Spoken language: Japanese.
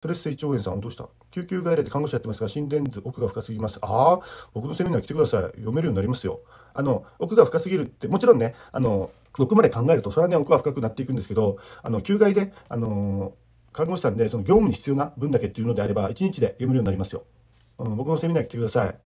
トレス胃腸炎さん、どうした救急外来で看護師やってますが、心電図奥が深すぎます。ああ、僕のセミナー来てください。読めるようになりますよ。あの、奥が深すぎるって、もちろんね、あの、僕まで考えると、それはね、奥は深くなっていくんですけど、あの、急外で、あの、看護師さんで、その業務に必要な分だけっていうのであれば、1日で読めるようになりますよ。うん、僕のセミナー来てください。